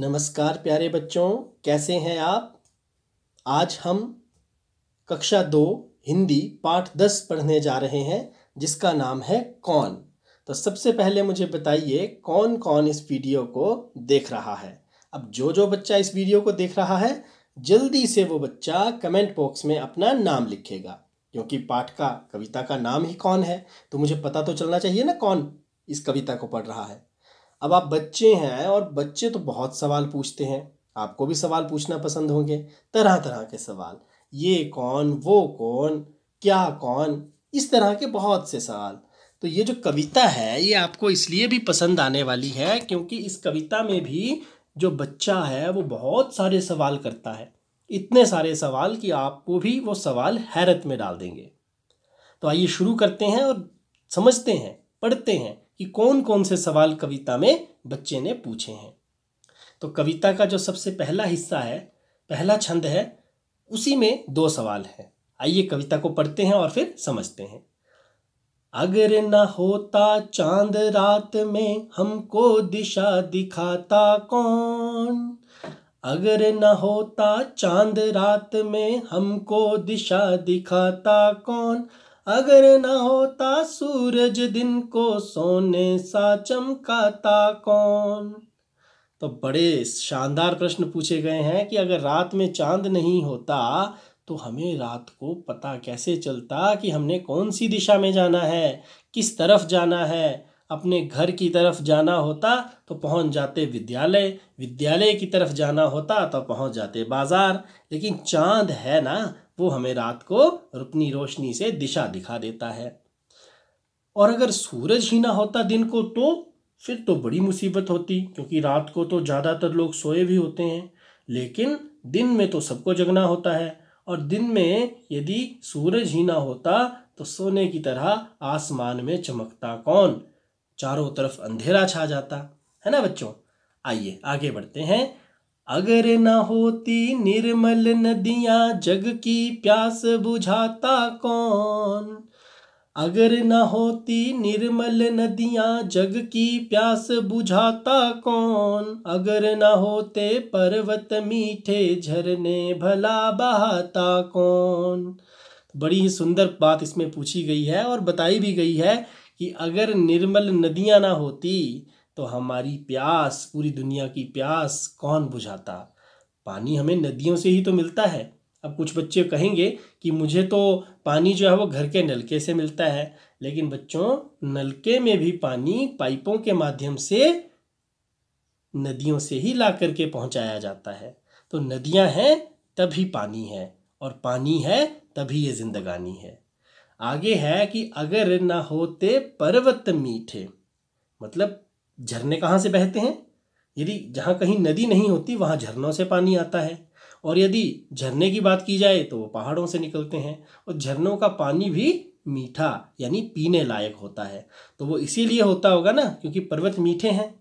नमस्कार प्यारे बच्चों कैसे हैं आप आज हम कक्षा दो हिंदी पाठ दस पढ़ने जा रहे हैं जिसका नाम है कौन तो सबसे पहले मुझे बताइए कौन कौन इस वीडियो को देख रहा है अब जो जो बच्चा इस वीडियो को देख रहा है जल्दी से वो बच्चा कमेंट बॉक्स में अपना नाम लिखेगा क्योंकि पाठ का कविता का नाम ही कौन है तो मुझे पता तो चलना चाहिए ना कौन इस कविता को पढ़ रहा है अब आप बच्चे हैं और बच्चे तो बहुत सवाल पूछते हैं आपको भी सवाल पूछना पसंद होंगे तरह तरह के सवाल ये कौन वो कौन क्या कौन इस तरह के बहुत से सवाल तो ये जो कविता है ये आपको इसलिए भी पसंद आने वाली है क्योंकि इस कविता में भी जो बच्चा है वो बहुत सारे सवाल करता है इतने सारे सवाल कि आपको भी वो सवाल हैरत में डाल देंगे तो आइए शुरू करते हैं और समझते हैं पढ़ते हैं कि कौन कौन से सवाल कविता में बच्चे ने पूछे हैं तो कविता का जो सबसे पहला हिस्सा है पहला छंद है उसी में दो सवाल है आइए कविता को पढ़ते हैं और फिर समझते हैं अगर न होता चांद रात में हमको दिशा दिखाता कौन अगर न होता चांद रात में हमको दिशा दिखाता कौन अगर न होता सूरज दिन को सोने सा चमकाता कौन तो बड़े शानदार प्रश्न पूछे गए हैं कि अगर रात में चांद नहीं होता तो हमें रात को पता कैसे चलता कि हमने कौन सी दिशा में जाना है किस तरफ जाना है अपने घर की तरफ जाना होता तो पहुंच जाते विद्यालय विद्यालय की तरफ जाना होता तो पहुंच जाते बाज़ार लेकिन चांद है ना वो हमें रात को अपनी रोशनी से दिशा दिखा देता है और अगर सूरज ही ना होता दिन को तो फिर तो बड़ी मुसीबत होती क्योंकि रात को तो ज़्यादातर लोग सोए भी होते हैं लेकिन दिन में तो सबको जगना होता है और दिन में यदि सूरज ही ना होता तो सोने की तरह आसमान में चमकता कौन चारों तरफ अंधेरा छा जाता है ना बच्चों आइए आगे बढ़ते हैं अगर न होती निर्मल नदियाँ जग की प्यास बुझाता कौन अगर न होती निर्मल नदियाँ जग की प्यास बुझाता कौन अगर न होते पर्वत मीठे झरने भला बहाता कौन बड़ी ही सुंदर बात इसमें पूछी गई है और बताई भी गई है कि अगर निर्मल नदियाँ ना होती तो हमारी प्यास पूरी दुनिया की प्यास कौन बुझाता पानी हमें नदियों से ही तो मिलता है अब कुछ बच्चे कहेंगे कि मुझे तो पानी जो है वो घर के नलके से मिलता है लेकिन बच्चों नलके में भी पानी पाइपों के माध्यम से नदियों से ही ला करके पहुंचाया जाता है तो नदियां हैं तभी पानी है और पानी है तभी ये जिंदगानी है आगे है कि अगर ना होते पर्वत मीठे मतलब झरने कहाँ से बहते हैं यदि जहाँ कहीं नदी नहीं होती वहाँ झरनों से पानी आता है और यदि झरने की बात की जाए तो वो पहाड़ों से निकलते हैं और झरनों का पानी भी मीठा यानी पीने लायक होता है तो वो इसीलिए होता होगा ना क्योंकि पर्वत मीठे हैं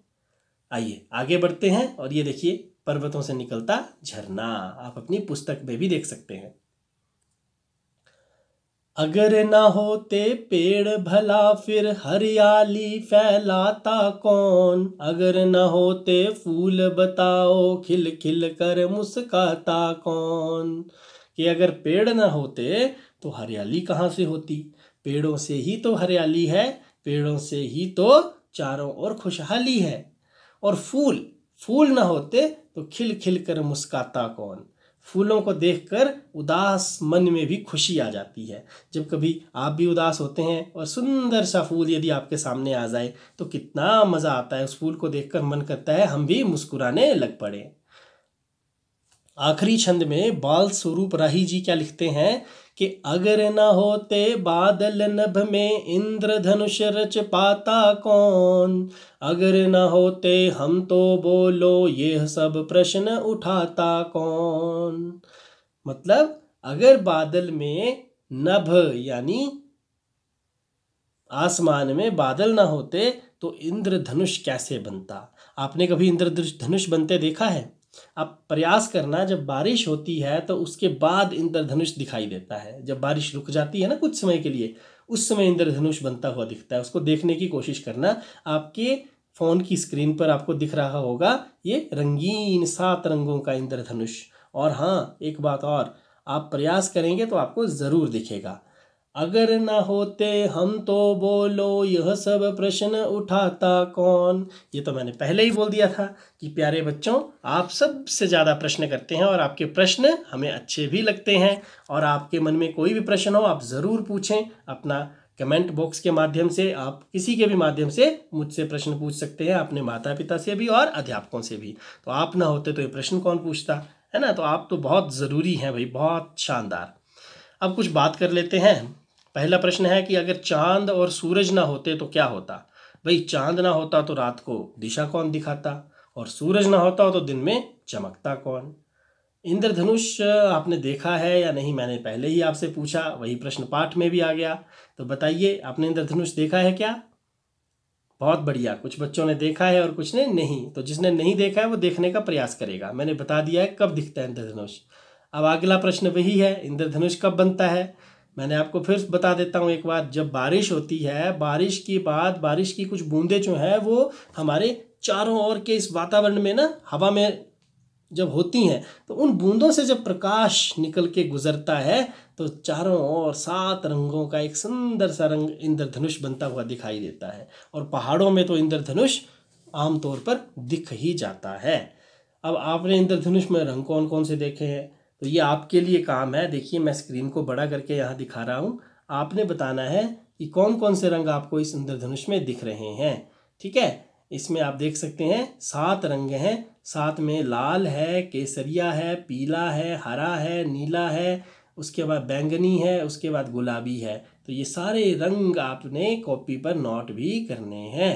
आइए आगे बढ़ते हैं और ये देखिए पर्वतों से निकलता झरना आप अपनी पुस्तक में भी देख सकते हैं अगर न होते पेड़ भला फिर हरियाली फैलाता कौन अगर न होते फूल बताओ खिल खिल कर मुस्काता कौन कि अगर पेड़ न होते तो हरियाली कहाँ से होती पेड़ों से ही तो हरियाली है पेड़ों से ही तो चारों ओर खुशहाली है और फूल फूल न होते तो खिल खिल कर मुस्काता कौन फूलों को देखकर उदास मन में भी खुशी आ जाती है जब कभी आप भी उदास होते हैं और सुंदर सा फूल यदि आपके सामने आ जाए तो कितना मज़ा आता है उस फूल को देखकर मन करता है हम भी मुस्कुराने लग पड़े आखिरी छंद में बाल स्वरूप राही जी क्या लिखते हैं कि अगर न होते बादल नभ में इंद्र धनुष रच पाता कौन अगर न होते हम तो बोलो यह सब प्रश्न उठाता कौन मतलब अगर बादल में नभ यानी आसमान में बादल ना होते तो इंद्र धनुष कैसे बनता आपने कभी इंद्र धनुष बनते देखा है अब प्रयास करना जब बारिश होती है तो उसके बाद इंद्रधनुष दिखाई देता है जब बारिश रुक जाती है ना कुछ समय के लिए उस समय इंद्रधनुष बनता हुआ दिखता है उसको देखने की कोशिश करना आपके फ़ोन की स्क्रीन पर आपको दिख रहा होगा ये रंगीन सात रंगों का इंद्रधनुष और हाँ एक बात और आप प्रयास करेंगे तो आपको ज़रूर दिखेगा अगर न होते हम तो बोलो यह सब प्रश्न उठाता कौन ये तो मैंने पहले ही बोल दिया था कि प्यारे बच्चों आप सबसे ज़्यादा प्रश्न करते हैं और आपके प्रश्न हमें अच्छे भी लगते हैं और आपके मन में कोई भी प्रश्न हो आप ज़रूर पूछें अपना कमेंट बॉक्स के माध्यम से आप किसी के भी माध्यम से मुझसे प्रश्न पूछ सकते हैं अपने माता पिता से भी और अध्यापकों से भी तो आप ना होते तो ये प्रश्न कौन पूछता है ना तो आप तो बहुत ज़रूरी हैं भाई बहुत शानदार अब कुछ बात कर लेते हैं पहला प्रश्न है कि अगर चांद और सूरज ना होते तो क्या होता भाई चांद ना होता तो रात को दिशा कौन दिखाता और सूरज ना होता तो दिन में चमकता कौन इंद्रधनुष आपने देखा है या नहीं मैंने पहले ही आपसे पूछा वही प्रश्न पाठ में भी आ गया तो बताइए आपने इंद्रधनुष देखा है क्या बहुत बढ़िया कुछ बच्चों ने देखा है और कुछ ने नहीं तो जिसने नहीं देखा है वो देखने का प्रयास करेगा मैंने बता दिया है कब दिखता है इंद्रधनुष अब अगला प्रश्न वही है इंद्रधनुष कब बनता है मैंने आपको फिर बता देता हूँ एक बार जब बारिश होती है बारिश के बाद बारिश की कुछ बूंदें जो हैं वो हमारे चारों ओर के इस वातावरण में ना हवा में जब होती हैं तो उन बूंदों से जब प्रकाश निकल के गुजरता है तो चारों ओर सात रंगों का एक सुंदर सा रंग इंद्रधनुष बनता हुआ दिखाई देता है और पहाड़ों में तो इंद्रधनुष आमतौर पर दिख ही जाता है अब आपने इंद्रधनुष में रंग कौन कौन से देखे हैं तो ये आपके लिए काम है देखिए मैं स्क्रीन को बड़ा करके यहाँ दिखा रहा हूँ आपने बताना है कि कौन कौन से रंग आपको इस इंद्रधनुष में दिख रहे हैं ठीक है इसमें आप देख सकते हैं सात रंग हैं साथ में लाल है केसरिया है पीला है हरा है नीला है उसके बाद बैंगनी है उसके बाद गुलाबी है तो ये सारे रंग आपने कॉपी पर नोट भी करने हैं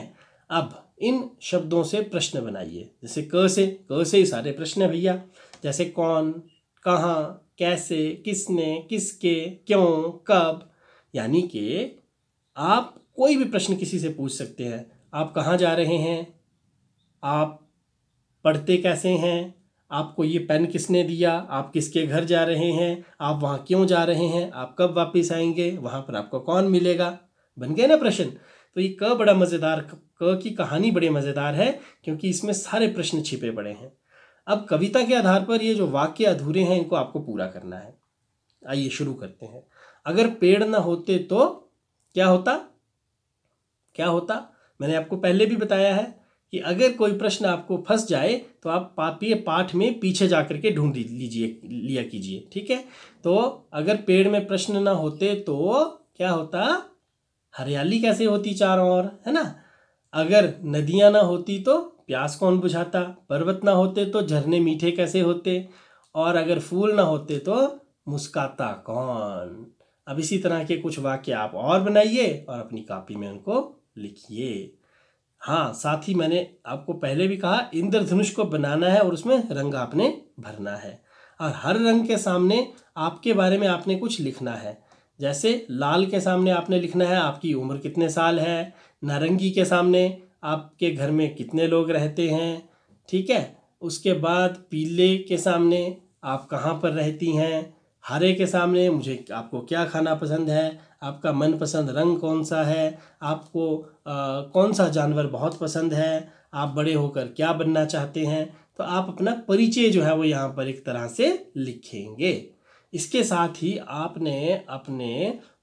अब इन शब्दों से प्रश्न बनाइए जैसे क से क से ही सारे प्रश्न भैया जैसे कौन कहाँ कैसे किसने किसके क्यों कब यानी कि आप कोई भी प्रश्न किसी से पूछ सकते हैं आप कहाँ जा रहे हैं आप पढ़ते कैसे हैं आपको ये पेन किसने दिया आप किसके घर जा रहे हैं आप वहाँ क्यों जा रहे हैं आप कब वापस आएंगे वहाँ पर आपको कौन मिलेगा बन गया ना प्रश्न तो ये क बड़ा मज़ेदार क की कहानी बड़ी मज़ेदार है क्योंकि इसमें सारे प्रश्न छिपे पड़े हैं अब कविता के आधार पर ये जो वाक्य अधूरे हैं इनको आपको पूरा करना है आइए शुरू करते हैं अगर पेड़ ना होते तो क्या होता क्या होता मैंने आपको पहले भी बताया है कि अगर कोई प्रश्न आपको फंस जाए तो आप पापीय पाठ में पीछे जा करके के ढूंढ लीजिए लिया कीजिए ठीक है तो अगर पेड़ में प्रश्न ना होते तो क्या होता हरियाली कैसे होती चारों ओर है ना अगर नदियां ना होती तो प्यास कौन बुझाता पर्वत ना होते तो झरने मीठे कैसे होते और अगर फूल ना होते तो मुस्काता कौन अब इसी तरह के कुछ वाक्य आप और बनाइए और अपनी कापी में उनको लिखिए हाँ साथ ही मैंने आपको पहले भी कहा इंद्रधनुष को बनाना है और उसमें रंग आपने भरना है और हर रंग के सामने आपके बारे में आपने कुछ लिखना है जैसे लाल के सामने आपने लिखना है आपकी उम्र कितने साल है नारंगी के सामने आपके घर में कितने लोग रहते हैं ठीक है उसके बाद पीले के सामने आप कहाँ पर रहती हैं हरे के सामने मुझे आपको क्या खाना पसंद है आपका मनपसंद रंग कौन सा है आपको आ, कौन सा जानवर बहुत पसंद है आप बड़े होकर क्या बनना चाहते हैं तो आप अपना परिचय जो है वो यहाँ पर एक तरह से लिखेंगे इसके साथ ही आपने अपने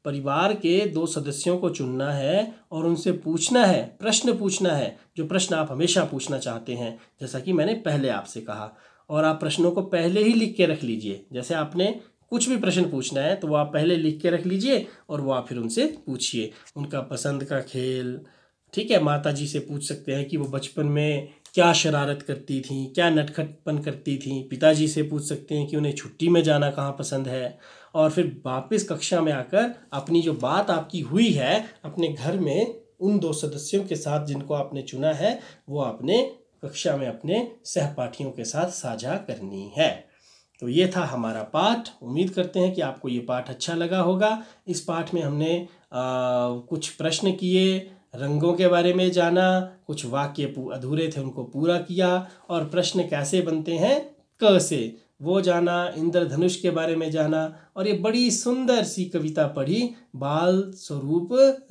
परिवार के दो सदस्यों को चुनना है और उनसे पूछना है प्रश्न पूछना है जो प्रश्न आप हमेशा पूछना चाहते हैं जैसा कि मैंने पहले आपसे कहा और आप प्रश्नों को पहले ही लिख के रख लीजिए जैसे आपने कुछ भी प्रश्न पूछना है तो वो आप पहले लिख के रख लीजिए और वो आप फिर उनसे पूछिए उनका पसंद का खेल ठीक है माता जी से पूछ सकते हैं कि वो बचपन में क्या शरारत करती थी क्या नटखटपन करती थी पिताजी से पूछ सकते हैं कि उन्हें छुट्टी में जाना कहाँ पसंद है और फिर वापस कक्षा में आकर अपनी जो बात आपकी हुई है अपने घर में उन दो सदस्यों के साथ जिनको आपने चुना है वो आपने कक्षा में अपने सहपाठियों के साथ साझा करनी है तो ये था हमारा पाठ उम्मीद करते हैं कि आपको ये पाठ अच्छा लगा होगा इस पाठ में हमने आ, कुछ प्रश्न किए रंगों के बारे में जाना कुछ वाक्य अधूरे थे उनको पूरा किया और प्रश्न कैसे बनते हैं क से वो जाना इंद्रधनुष के बारे में जाना और ये बड़ी सुंदर सी कविता पढ़ी बाल स्वरूप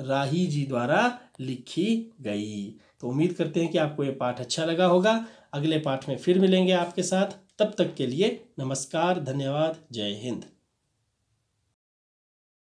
राही जी द्वारा लिखी गई तो उम्मीद करते हैं कि आपको ये पाठ अच्छा लगा होगा अगले पाठ में फिर मिलेंगे आपके साथ तब तक के लिए नमस्कार धन्यवाद जय हिंद